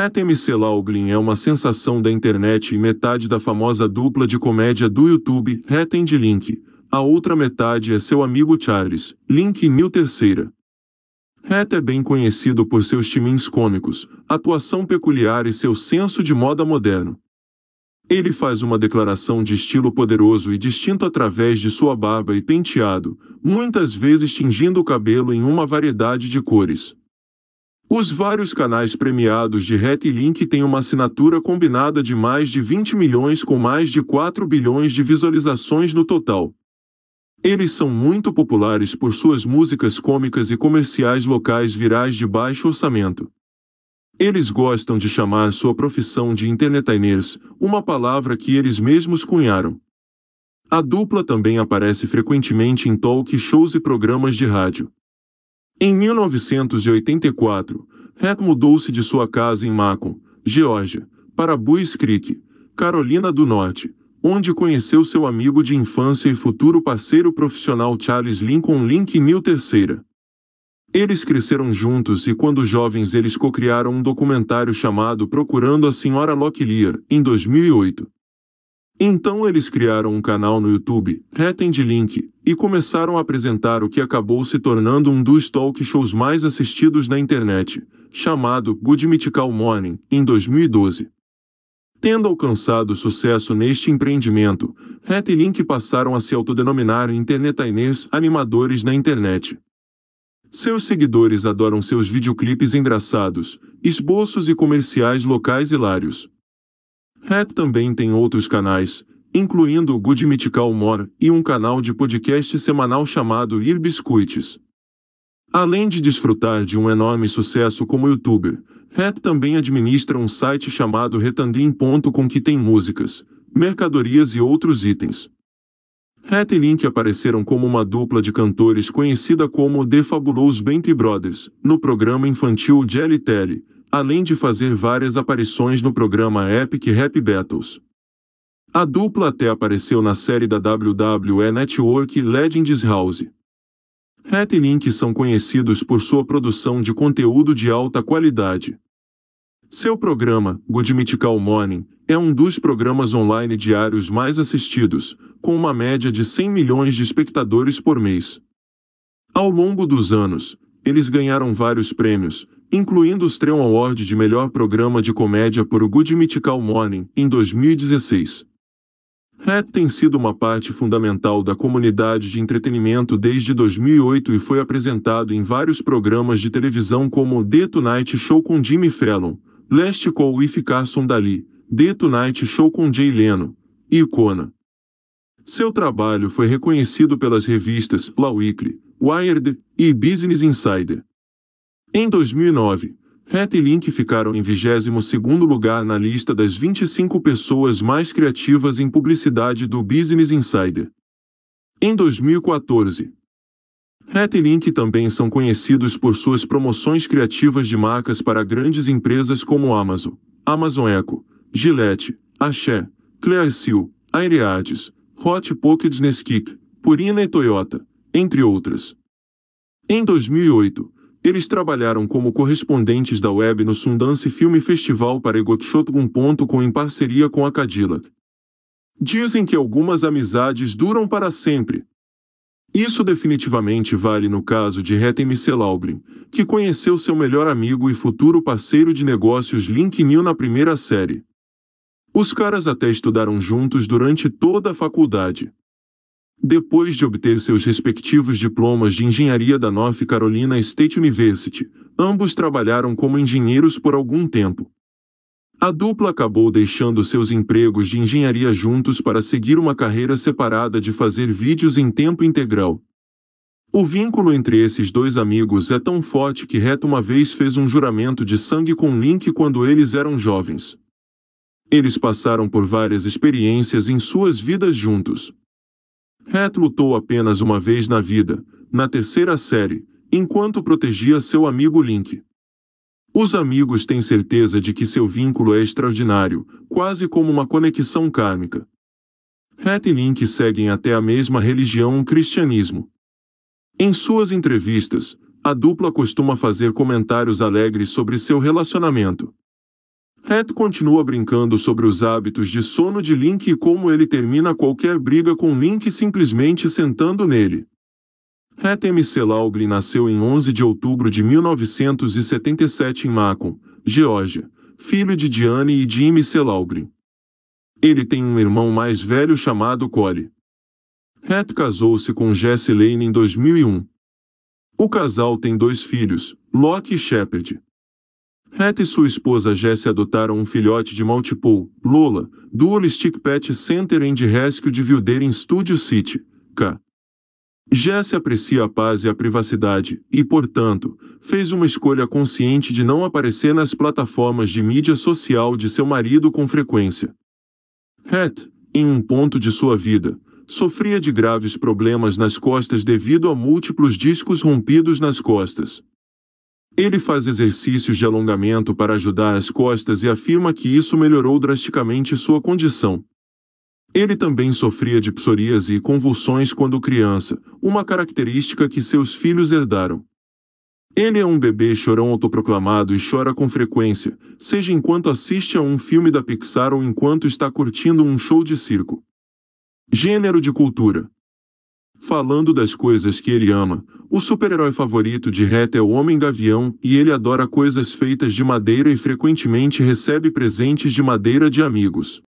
FMC Lauglin é uma sensação da internet e metade da famosa dupla de comédia do YouTube, Retem de Link. A outra metade é seu amigo Charles, Link mil Terceira. Rett é bem conhecido por seus timins cômicos, atuação peculiar e seu senso de moda moderno. Ele faz uma declaração de estilo poderoso e distinto através de sua barba e penteado, muitas vezes tingindo o cabelo em uma variedade de cores. Os vários canais premiados de Link têm uma assinatura combinada de mais de 20 milhões com mais de 4 bilhões de visualizações no total. Eles são muito populares por suas músicas cômicas e comerciais locais virais de baixo orçamento. Eles gostam de chamar sua profissão de internetainers, uma palavra que eles mesmos cunharam. A dupla também aparece frequentemente em talk shows e programas de rádio. Em 1984, Hack mudou-se de sua casa em Macon, Geórgia, para Buies Creek, Carolina do Norte, onde conheceu seu amigo de infância e futuro parceiro profissional Charles Lincoln Link III. Eles cresceram juntos e quando jovens eles cocriaram um documentário chamado Procurando a Senhora Locklear, em 2008. Então eles criaram um canal no YouTube, Retem de Link, e começaram a apresentar o que acabou se tornando um dos talk shows mais assistidos na internet, chamado Good Mythical Morning, em 2012. Tendo alcançado sucesso neste empreendimento, Hat e Link passaram a se autodenominar internetainers animadores na internet. Seus seguidores adoram seus videoclipes engraçados, esboços e comerciais locais hilários. Rap é, também tem outros canais, incluindo o Good Mythical More e um canal de podcast semanal chamado Ir Biscuits. Além de desfrutar de um enorme sucesso como youtuber, Rap também administra um site chamado Retandim.com que tem músicas, mercadorias e outros itens. Rap e Link apareceram como uma dupla de cantores conhecida como The Fabulous Bentley Brothers, no programa infantil Jelly Telly, além de fazer várias aparições no programa Epic Rap Battles. A dupla até apareceu na série da WWE Network Legends House. Hat e Link são conhecidos por sua produção de conteúdo de alta qualidade. Seu programa, Good Mythical Morning, é um dos programas online diários mais assistidos, com uma média de 100 milhões de espectadores por mês. Ao longo dos anos, eles ganharam vários prêmios, incluindo o Streon Award de melhor programa de comédia por o Good Mythical Morning, em 2016. Hat tem sido uma parte fundamental da comunidade de entretenimento desde 2008 e foi apresentado em vários programas de televisão como The Tonight Show com Jimmy Fallon, Last Call with Carson Daly, The Tonight Show com Jay Leno e Icona. Seu trabalho foi reconhecido pelas revistas La Weekly, Wired e Business Insider. Em 2009, Rhett e Link ficaram em 22º lugar na lista das 25 pessoas mais criativas em publicidade do Business Insider. Em 2014, Rhett e Link também são conhecidos por suas promoções criativas de marcas para grandes empresas como Amazon, Amazon Echo, Gillette, Axé, Clearseal, Aireades, Hot Pockets Nesquik, Purina e Toyota, entre outras. Em 2008, eles trabalharam como correspondentes da web no Sundance Film Festival para Egotshotgun.com em parceria com a Cadillac. Dizem que algumas amizades duram para sempre. Isso definitivamente vale no caso de Hatem Selaubrin, que conheceu seu melhor amigo e futuro parceiro de negócios Link New na primeira série. Os caras até estudaram juntos durante toda a faculdade. Depois de obter seus respectivos diplomas de engenharia da North Carolina State University, ambos trabalharam como engenheiros por algum tempo. A dupla acabou deixando seus empregos de engenharia juntos para seguir uma carreira separada de fazer vídeos em tempo integral. O vínculo entre esses dois amigos é tão forte que Reta uma vez fez um juramento de sangue com Link quando eles eram jovens. Eles passaram por várias experiências em suas vidas juntos. Hat lutou apenas uma vez na vida, na terceira série, enquanto protegia seu amigo Link. Os amigos têm certeza de que seu vínculo é extraordinário, quase como uma conexão kármica. Hat e Link seguem até a mesma religião, o cristianismo. Em suas entrevistas, a dupla costuma fazer comentários alegres sobre seu relacionamento. Ted continua brincando sobre os hábitos de sono de Link e como ele termina qualquer briga com Link simplesmente sentando nele. Hatem Selaugli nasceu em 11 de outubro de 1977 em Macon, Geórgia, filho de Diane e Jimmy Selaugli. Ele tem um irmão mais velho chamado Corey. Het casou-se com Jesse Lane em 2001. O casal tem dois filhos, Locke e Shepard. Rhett e sua esposa Jessie adotaram um filhote de Maltipool, Lola, do Holistic Pet Center and Rescue de Wilder em Studio City, K. Jesse aprecia a paz e a privacidade e, portanto, fez uma escolha consciente de não aparecer nas plataformas de mídia social de seu marido com frequência. Hat, em um ponto de sua vida, sofria de graves problemas nas costas devido a múltiplos discos rompidos nas costas. Ele faz exercícios de alongamento para ajudar as costas e afirma que isso melhorou drasticamente sua condição. Ele também sofria de psoríase e convulsões quando criança, uma característica que seus filhos herdaram. Ele é um bebê chorão autoproclamado e chora com frequência, seja enquanto assiste a um filme da Pixar ou enquanto está curtindo um show de circo. Gênero de cultura: Falando das coisas que ele ama, o super-herói favorito de Rhett é o Homem-Gavião e ele adora coisas feitas de madeira e frequentemente recebe presentes de madeira de amigos.